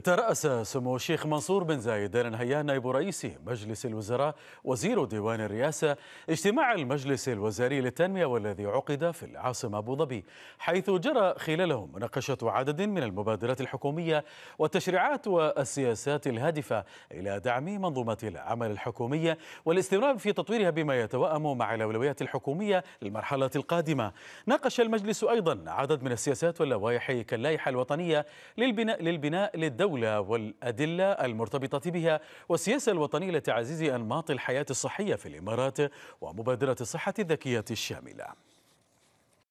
ترأس سمو الشيخ منصور بن زايد آل نهيان نائب رئيس مجلس الوزراء وزير ديوان الرئاسة اجتماع المجلس الوزاري للتنمية والذي عقد في العاصمة أبو ظبي حيث جرى خلاله مناقشة عدد من المبادرات الحكومية والتشريعات والسياسات الهادفة إلى دعم منظومة العمل الحكومية والاستمرار في تطويرها بما يتوائم مع الأولويات الحكومية للمرحلة القادمة ناقش المجلس أيضا عدد من السياسات واللوائح كاللائحة الوطنية للبناء للبناء للدولة الدولة والأدلة المرتبطة بها والسياسة الوطنية لتعزيز أنماط الحياة الصحية في الإمارات ومبادرة الصحة الذكية الشاملة